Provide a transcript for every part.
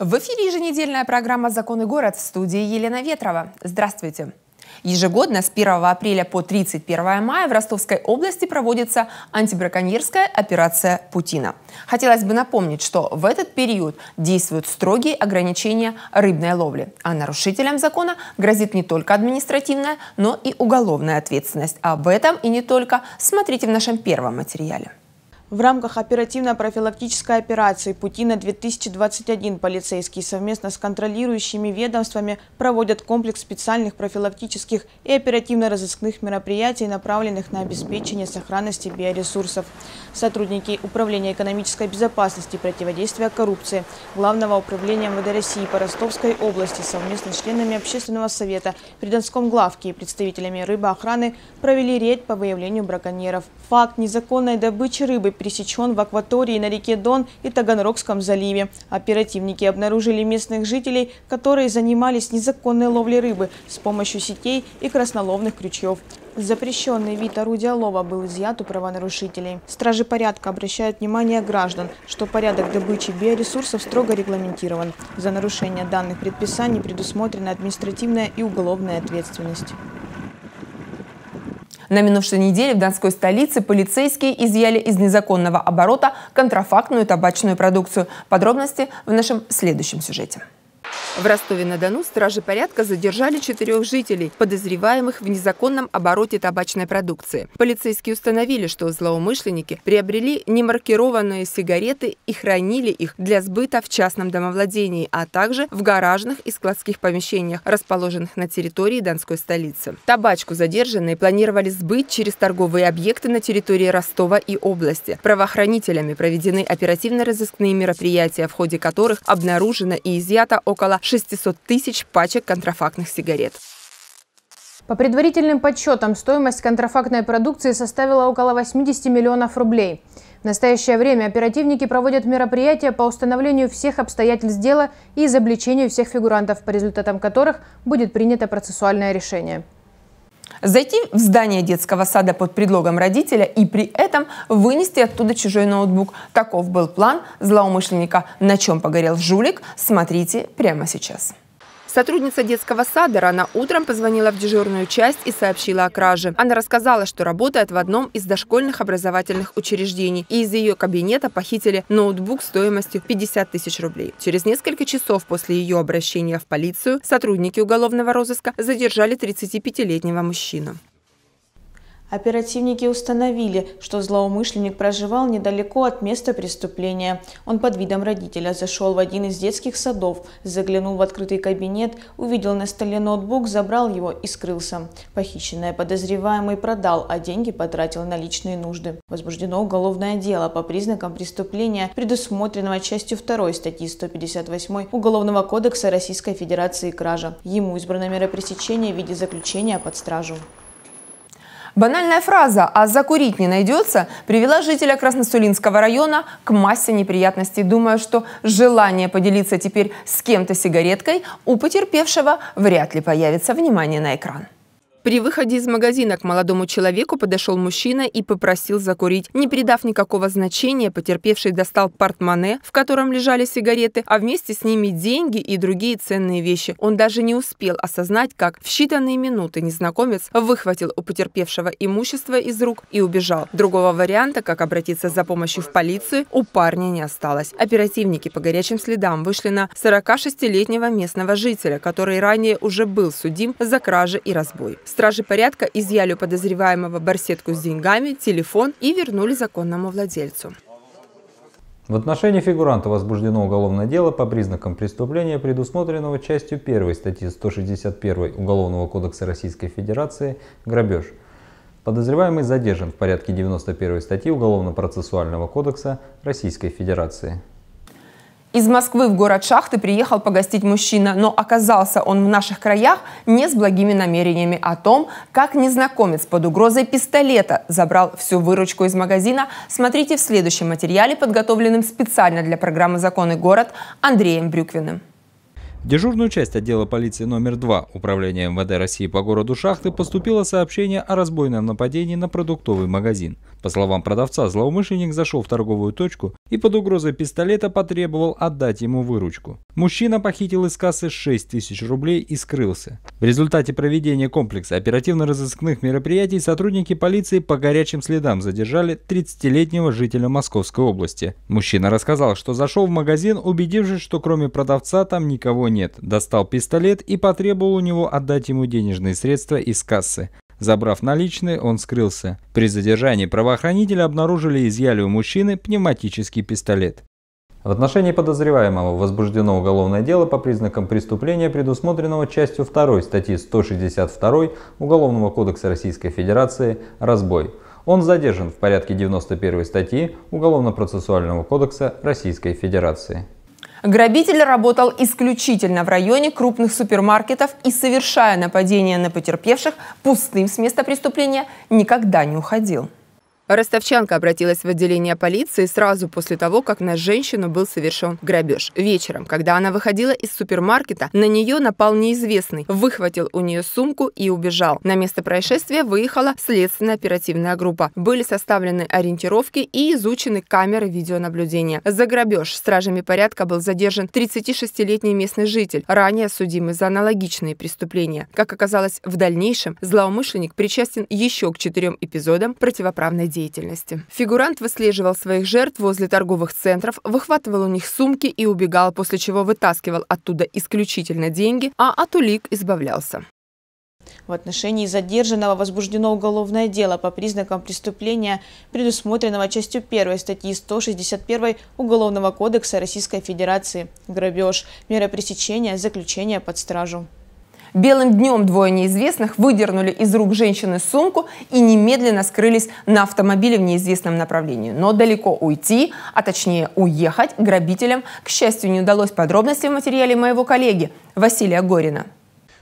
В эфире еженедельная программа «Закон и город» в студии Елена Ветрова. Здравствуйте! Ежегодно с 1 апреля по 31 мая в Ростовской области проводится антибраконьерская операция «Путина». Хотелось бы напомнить, что в этот период действуют строгие ограничения рыбной ловли, а нарушителям закона грозит не только административная, но и уголовная ответственность. Об этом и не только смотрите в нашем первом материале. В рамках оперативно-профилактической операции «Путина-2021» полицейские совместно с контролирующими ведомствами проводят комплекс специальных профилактических и оперативно-розыскных мероприятий, направленных на обеспечение сохранности биоресурсов. Сотрудники Управления экономической безопасности и противодействия коррупции Главного управления МВД России по Ростовской области совместно с членами Общественного совета при Донском главке и представителями рыбоохраны провели рейд по выявлению браконьеров. Факт незаконной добычи рыбы пересечен в акватории на реке Дон и Таганрогском заливе. Оперативники обнаружили местных жителей, которые занимались незаконной ловлей рыбы с помощью сетей и красноловных крючков. Запрещенный вид орудия лова был изъят у правонарушителей. Стражи порядка обращают внимание граждан, что порядок добычи биоресурсов строго регламентирован. За нарушение данных предписаний предусмотрена административная и уголовная ответственность. На минувшей неделе в Донской столице полицейские изъяли из незаконного оборота контрафактную табачную продукцию. Подробности в нашем следующем сюжете. В Ростове-на-Дону стражи порядка задержали четырех жителей, подозреваемых в незаконном обороте табачной продукции. Полицейские установили, что злоумышленники приобрели немаркированные сигареты и хранили их для сбыта в частном домовладении, а также в гаражных и складских помещениях, расположенных на территории Донской столицы. Табачку задержанные планировали сбыть через торговые объекты на территории Ростова и области. Правоохранителями проведены оперативно-розыскные мероприятия, в ходе которых обнаружено и изъято около 600 тысяч пачек контрафактных сигарет. По предварительным подсчетам, стоимость контрафактной продукции составила около 80 миллионов рублей. В настоящее время оперативники проводят мероприятия по установлению всех обстоятельств дела и изобличению всех фигурантов, по результатам которых будет принято процессуальное решение. Зайти в здание детского сада под предлогом родителя и при этом вынести оттуда чужой ноутбук. Таков был план злоумышленника. На чем погорел жулик, смотрите прямо сейчас. Сотрудница детского сада рано утром позвонила в дежурную часть и сообщила о краже. Она рассказала, что работает в одном из дошкольных образовательных учреждений, и из ее кабинета похитили ноутбук стоимостью 50 тысяч рублей. Через несколько часов после ее обращения в полицию сотрудники уголовного розыска задержали 35-летнего мужчину. Оперативники установили, что злоумышленник проживал недалеко от места преступления. Он под видом родителя зашел в один из детских садов, заглянул в открытый кабинет, увидел на столе ноутбук, забрал его и скрылся. Похищенное подозреваемый продал, а деньги потратил на личные нужды. Возбуждено уголовное дело по признакам преступления, предусмотренного частью 2 статьи 158 Уголовного кодекса Российской Федерации кража. Ему избрано меропресечение в виде заключения под стражу. Банальная фраза «а закурить не найдется» привела жителя Красносулинского района к массе неприятностей. думая, что желание поделиться теперь с кем-то сигареткой у потерпевшего вряд ли появится. Внимание на экран. При выходе из магазина к молодому человеку подошел мужчина и попросил закурить. Не придав никакого значения, потерпевший достал портмоне, в котором лежали сигареты, а вместе с ними деньги и другие ценные вещи. Он даже не успел осознать, как в считанные минуты незнакомец выхватил у потерпевшего имущество из рук и убежал. Другого варианта, как обратиться за помощью в полицию, у парня не осталось. Оперативники по горячим следам вышли на 46-летнего местного жителя, который ранее уже был судим за кражи и разбой. Стражи порядка изъяли у подозреваемого барсетку с деньгами, телефон и вернули законному владельцу. В отношении фигуранта возбуждено уголовное дело по признакам преступления, предусмотренного частью 1 статьи 161 Уголовного кодекса Российской Федерации «Грабеж». Подозреваемый задержан в порядке 91 статьи Уголовно-процессуального кодекса Российской Федерации. Из Москвы в город Шахты приехал погостить мужчина, но оказался он в наших краях не с благими намерениями о том, как незнакомец под угрозой пистолета забрал всю выручку из магазина, смотрите в следующем материале, подготовленном специально для программы «Законы город» Андреем Брюквиным дежурную часть отдела полиции номер 2 Управления МВД России по городу Шахты поступило сообщение о разбойном нападении на продуктовый магазин. По словам продавца, злоумышленник зашел в торговую точку и под угрозой пистолета потребовал отдать ему выручку. Мужчина похитил из кассы 6 тысяч рублей и скрылся. В результате проведения комплекса оперативно-розыскных мероприятий сотрудники полиции по горячим следам задержали 30-летнего жителя Московской области. Мужчина рассказал, что зашел в магазин, убедившись, что кроме продавца там никого не кабинет, достал пистолет и потребовал у него отдать ему денежные средства из кассы. Забрав наличные, он скрылся. При задержании правоохранители обнаружили и изъяли у мужчины пневматический пистолет. В отношении подозреваемого возбуждено уголовное дело по признакам преступления, предусмотренного частью 2 статьи 162 Уголовного кодекса Российской Федерации «Разбой». Он задержан в порядке 91 статьи Уголовно-процессуального кодекса Российской Федерации. Грабитель работал исключительно в районе крупных супермаркетов и, совершая нападения на потерпевших, пустым с места преступления никогда не уходил. Ростовчанка обратилась в отделение полиции сразу после того, как на женщину был совершен грабеж. Вечером, когда она выходила из супермаркета, на нее напал неизвестный, выхватил у нее сумку и убежал. На место происшествия выехала следственно-оперативная группа. Были составлены ориентировки и изучены камеры видеонаблюдения. За грабеж стражами порядка был задержан 36-летний местный житель, ранее судимый за аналогичные преступления. Как оказалось, в дальнейшем злоумышленник причастен еще к четырем эпизодам противоправной деятельности деятельности. Фигурант выслеживал своих жертв возле торговых центров, выхватывал у них сумки и убегал, после чего вытаскивал оттуда исключительно деньги, а от улик избавлялся. В отношении задержанного возбуждено уголовное дело по признакам преступления, предусмотренного частью 1 статьи 161 Уголовного кодекса Российской Федерации «Грабеж», мера пресечения, заключение под стражу. Белым днем двое неизвестных выдернули из рук женщины сумку и немедленно скрылись на автомобиле в неизвестном направлении. Но далеко уйти, а точнее уехать, грабителям, к счастью, не удалось. Подробности в материале моего коллеги Василия Горина.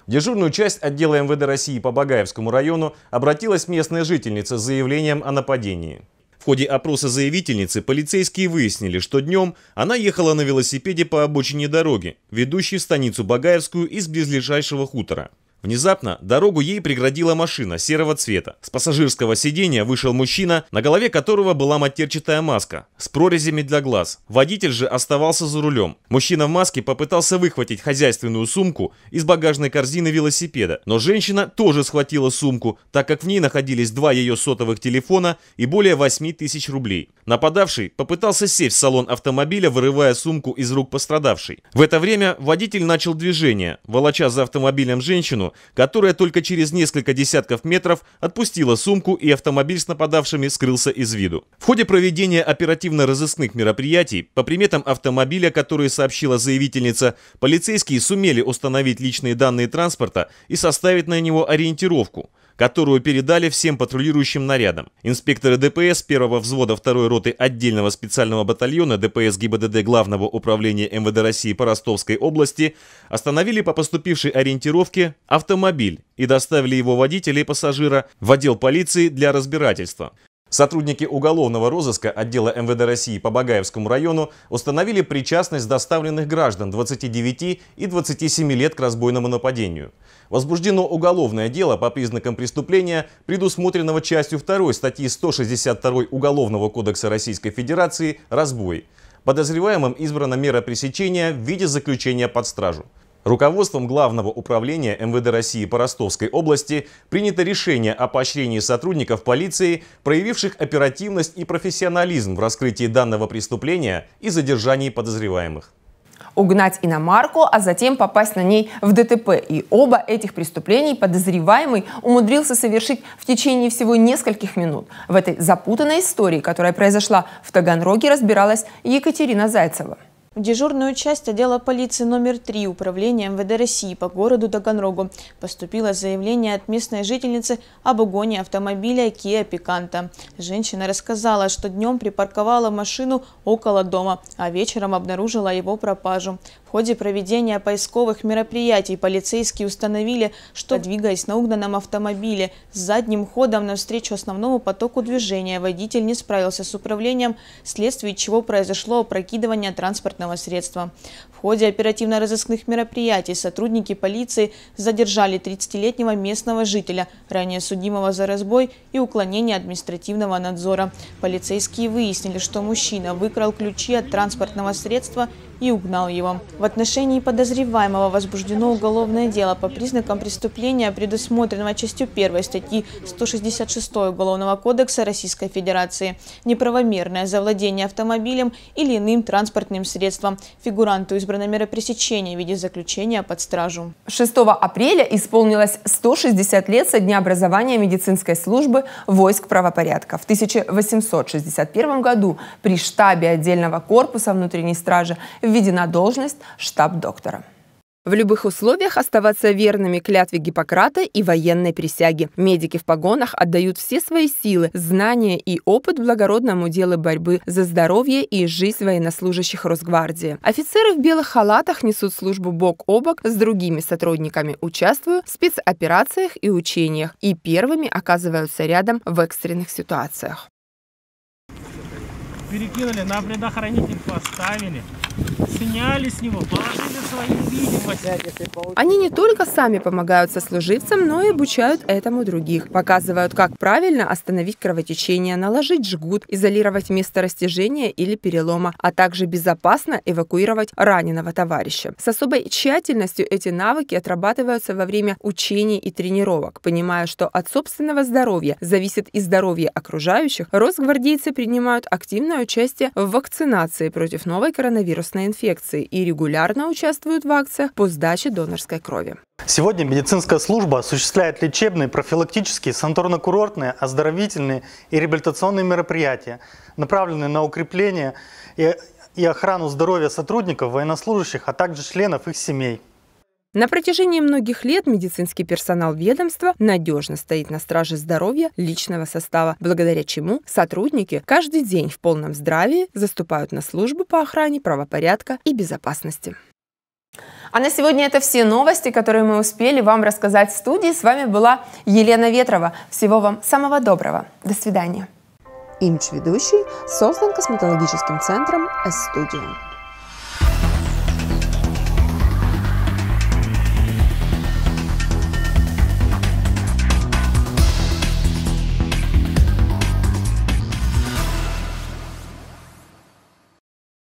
В дежурную часть отдела МВД России по Багаевскому району обратилась местная жительница с заявлением о нападении ходе опроса заявительницы полицейские выяснили, что днем она ехала на велосипеде по обочине дороги, ведущей в станицу Багаевскую из близлежащего хутора. Внезапно дорогу ей преградила машина серого цвета. С пассажирского сиденья вышел мужчина, на голове которого была матерчатая маска с прорезями для глаз. Водитель же оставался за рулем. Мужчина в маске попытался выхватить хозяйственную сумку из багажной корзины велосипеда, но женщина тоже схватила сумку, так как в ней находились два ее сотовых телефона и более 8 тысяч рублей. Нападавший попытался сесть в салон автомобиля, вырывая сумку из рук пострадавшей. В это время водитель начал движение, волоча за автомобилем женщину, машину, которая только через несколько десятков метров отпустила сумку и автомобиль с нападавшими скрылся из виду. В ходе проведения оперативно-розыскных мероприятий, по приметам автомобиля, который сообщила заявительница, полицейские сумели установить личные данные транспорта и составить на него ориентировку – которую передали всем патрулирующим нарядам. Инспекторы ДПС первого взвода второй роты отдельного специального батальона ДПС ГИБДД Главного управления МВД России по Ростовской области остановили по поступившей ориентировке автомобиль и доставили его водителя и пассажира в отдел полиции для разбирательства. Сотрудники уголовного розыска отдела МВД России по Багаевскому району установили причастность доставленных граждан 29 и 27 лет к разбойному нападению. Возбуждено уголовное дело по признакам преступления, предусмотренного частью 2 статьи 162 Уголовного кодекса Российской Федерации «Разбой». Подозреваемым избрана мера пресечения в виде заключения под стражу. Руководством Главного управления МВД России по Ростовской области принято решение о поощрении сотрудников полиции, проявивших оперативность и профессионализм в раскрытии данного преступления и задержании подозреваемых угнать иномарку, а затем попасть на ней в ДТП. И оба этих преступлений подозреваемый умудрился совершить в течение всего нескольких минут. В этой запутанной истории, которая произошла в Таганроге, разбиралась Екатерина Зайцева. В дежурную часть отдела полиции номер 3 Управления МВД России по городу Таганрогу поступило заявление от местной жительницы об угоне автомобиля Kia Picanto. Женщина рассказала, что днем припарковала машину около дома, а вечером обнаружила его пропажу. В ходе проведения поисковых мероприятий полицейские установили, что, двигаясь на угнанном автомобиле с задним ходом навстречу основному потоку движения, водитель не справился с управлением, вследствие чего произошло опрокидывание транспортного средства. В ходе оперативно-розыскных мероприятий сотрудники полиции задержали 30-летнего местного жителя, ранее судимого за разбой и уклонение административного надзора. Полицейские выяснили, что мужчина выкрал ключи от транспортного средства и угнал его. В отношении подозреваемого возбуждено уголовное дело по признакам преступления, предусмотренного частью 1 статьи 166 Уголовного кодекса Российской Федерации «Неправомерное завладение автомобилем или иным транспортным средством». Фигуранту избрано мера пресечения в виде заключения под стражу. 6 апреля исполнилось 160 лет со дня образования медицинской службы войск правопорядка. В 1861 году при штабе отдельного корпуса внутренней стражи введена должность штаб-доктора. В любых условиях оставаться верными клятве Гиппократа и военной присяге. Медики в погонах отдают все свои силы, знания и опыт благородному делу борьбы за здоровье и жизнь военнослужащих Росгвардии. Офицеры в белых халатах несут службу бок о бок с другими сотрудниками, участвуют в спецоперациях и учениях и первыми оказываются рядом в экстренных ситуациях. Перекинули, на предохранитель поставили. Сняли с него, положили свою видимость. Они не только сами помогают сослуживцам, но и обучают этому других. Показывают, как правильно остановить кровотечение, наложить жгут, изолировать место растяжения или перелома, а также безопасно эвакуировать раненого товарища. С особой тщательностью эти навыки отрабатываются во время учений и тренировок, понимая, что от собственного здоровья зависит и здоровье окружающих, росгвардейцы принимают активное участие в вакцинации против новой коронавируса коронавирусной инфекции и регулярно участвуют в акциях по сдаче донорской крови. Сегодня медицинская служба осуществляет лечебные, профилактические, санаторно-курортные, оздоровительные и реабилитационные мероприятия, направленные на укрепление и охрану здоровья сотрудников, военнослужащих, а также членов их семей. На протяжении многих лет медицинский персонал ведомства надежно стоит на страже здоровья личного состава, благодаря чему сотрудники каждый день в полном здравии заступают на службу по охране правопорядка и безопасности. А на сегодня это все новости, которые мы успели вам рассказать в студии. С вами была Елена Ветрова. Всего вам самого доброго. До свидания. Имидж ведущий создан косметологическим центром S-Studio.